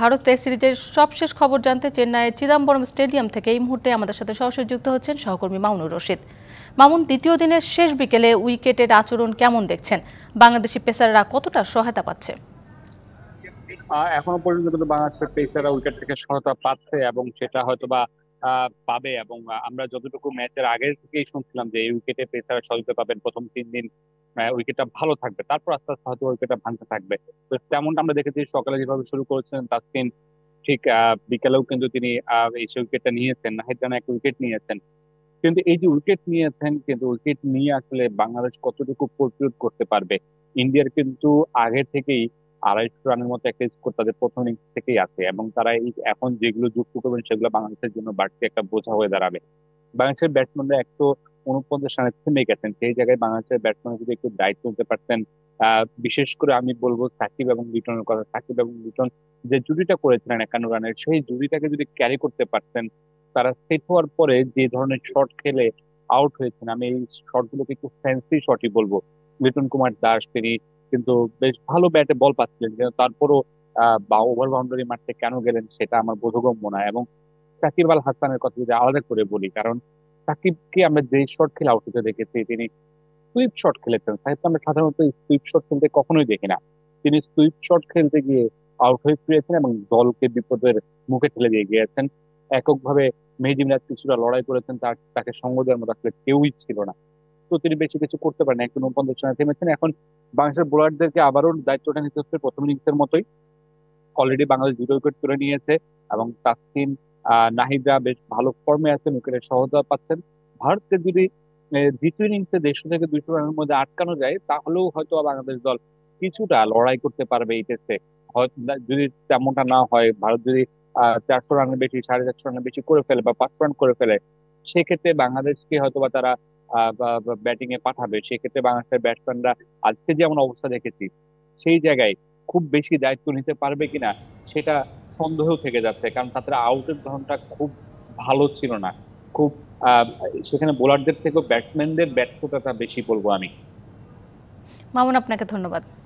Bharat test সিরিজের সবশেষ খবর জানতে চেন্নাইয়ের চিদাম্বরম স্টেডিয়াম থেকে এই মুহূর্তে আমাদের সাথে সরাসরি যুক্ত হচ্ছেন সহকর্মী মামুনুর রশিদ মামুন দ্বিতীয় দিনের শেষ বিকেলে উইকেটের আচরণ কেমন দেখছেন বাংলাদেশি পেসাররা কতটা সহায়তা পাচ্ছে এখনো পর্যন্ত কিন্তু বাংলাদেশের পেসাররা উইকেট থেকে সহায়তা পাচ্ছে এবং সেটা হয়তো বা পাবে এবং আমরা যতটুকু ম্যাচের আগের থেকেই শুনছিলাম যে এই উইকেটে পেসাররা সহযোগিতা পাবেন প্রথম তিন দিন উইকেটটা হ্যাঁ, ভালো থাকবে তারপর আস্তে আস্তে হয়তো উইকেটটা ভাঙতে থাকবে তো তেমনটা আমরা দেখেছি সকালে যেভাবে শুরু করেছেন তাসকিন ঠিক বিকেলেও কিন্তু তিনি এই উইকেটটা নিয়েছেন না রানা এক উইকেট নিয়েছেন কিন্তু এই যে উইকেট নিয়েছেন কিন্তু উইকেট নিয়ে আসলে বাংলাদেশ কতটুকু প্রতিরোধ করতে পারবে ইন্ডিয়ার কিন্তু আগে থেকেই আড়াইশো রানের মতো একটা স্কোর তাদের প্রথম ইনিংস থেকেই আছে এবং তারা এই এখন যেগুলো যুক্ত করবেন সেগুলো বাংলাদেশের জন্য বাড়তি একটা বোঝা হয়ে দাঁড়াবে বাংলাদেশের ব্যাটসম্যানরা একশো উনপঞ্চাশ রানে থেমে গেছেন সেই জায়গায় বাংলাদেশের ব্যাটসম্যান যদি একটু দায়িত্ব নিতে পারতেন বিশেষ করে আমি বলবো সাকিব এবং লিটনের কথা সাকিব এবং লিটন যে জুড়িটা করেছিলেন একান্ন রানের সেই জুড়িটাকে যদি ক্যারি করতে পারতেন তারা সেট হওয়ার পরে যে ধরনের শট খেলে আউট হয়েছেন আমি এই শট গুলোকে একটু ফ্যান্সি শটই বলবো লিটন কুমার দাস তিনি কিন্তু বেশ ভালো ব্যাটে বল পাচ্ছিলেন কিন্তু তারপরও বা ওভার বাউন্ডারি মারতে কেন গেলেন সেটা আমার বোধগম্য না এবং সাকিব আল হাসানের কথা যদি আলাদা করে বলি কারণ সাকিবকে আমরা যে শট খেলে আউট হতে দেখেছি তিনি সুইপ শট খেলেছেন সাকিবকে আমরা সাধারণত সুইপ শট খেলতে কখনোই দেখি না তিনি সুইপ শট খেলতে গিয়ে আউট হয়ে ফিরেছেন এবং দলকে বিপদের মুখে ঠেলে দিয়ে গিয়েছেন এককভাবে মেহেদি মিরাজ কিছুটা লড়াই করেছেন তার তাকে সঙ্গ দেওয়ার মতো আসলে কেউই ছিল না তো তিনি বেশি কিছু করতে পারেন একজন উপন্দেশ রানে থেমেছেন এখন বাংলাদেশের বোলারদেরকে আবারও দায়িত্বটা নিতে হচ্ছে প্রথম ইনিংসের মতোই অলরেডি বাংলাদেশ দুটো উইকেট তুলে নিয়েছে এবং তাসকিন নাহিদা বেশ ভালো ফর্মে আছেন উইকেটে সহজতা পাচ্ছেন ভারতকে যদি দ্বিতীয় ইনিংসে দেড়শো থেকে দুইশো রানের মধ্যে আটকানো যায় তাহলেও হয়তো বাংলাদেশ দল কিছুটা লড়াই করতে পারবে এই টেস্টে যদি তেমনটা না হয় ভারত যদি চারশো রানের বেশি সাড়ে চারশো রানের বেশি করে ফেলে বা পাঁচশো রান করে ফেলে সেক্ষেত্রে বাংলাদেশকে হয়তো বা তারা ব্যাটিং এ পাঠাবে সেক্ষেত্রে বাংলাদেশের ব্যাটসম্যানরা আজকে যেমন অবস্থা দেখেছি সেই জায়গায় খুব বেশি দায়িত্ব নিতে পারবে কিনা সেটা সন্দেহ থেকে যাচ্ছে কারণ তাদের আউটের ধরনটা খুব ভালো ছিল না খুব সেখানে বোলারদের থেকেও ব্যাটসম্যানদের ব্যর্থতাটা বেশি বলবো আমি মামুন আপনাকে ধন্যবাদ